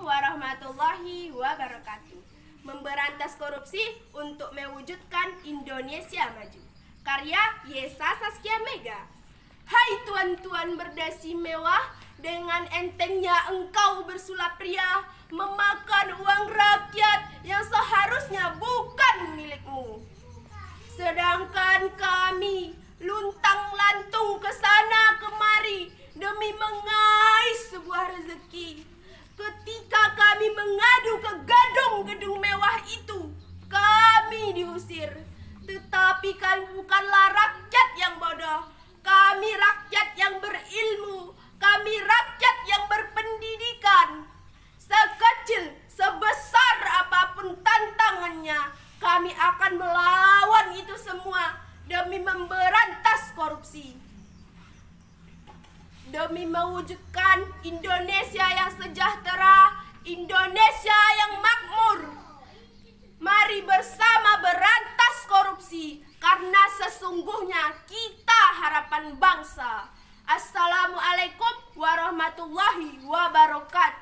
warahmatullahi wabarakatuh. Memberantas korupsi untuk mewujudkan Indonesia maju. Karya Yesa Saskia Mega. Hai tuan-tuan berdasi mewah, dengan entengnya engkau bersulap pria memakan uang rakyat yang seharusnya bukan milikmu. Sedangkan kami diusir. Tetapi kami bukanlah rakyat yang bodoh. Kami rakyat yang berilmu. Kami rakyat yang berpendidikan. Sekecil, sebesar apapun tantangannya, kami akan melawan itu semua demi memberantas korupsi. Demi mewujudkan Indonesia yang sejahtera, Indonesia yang maju. harapan bangsa. Assalamualaikum warahmatullahi wabarakatuh.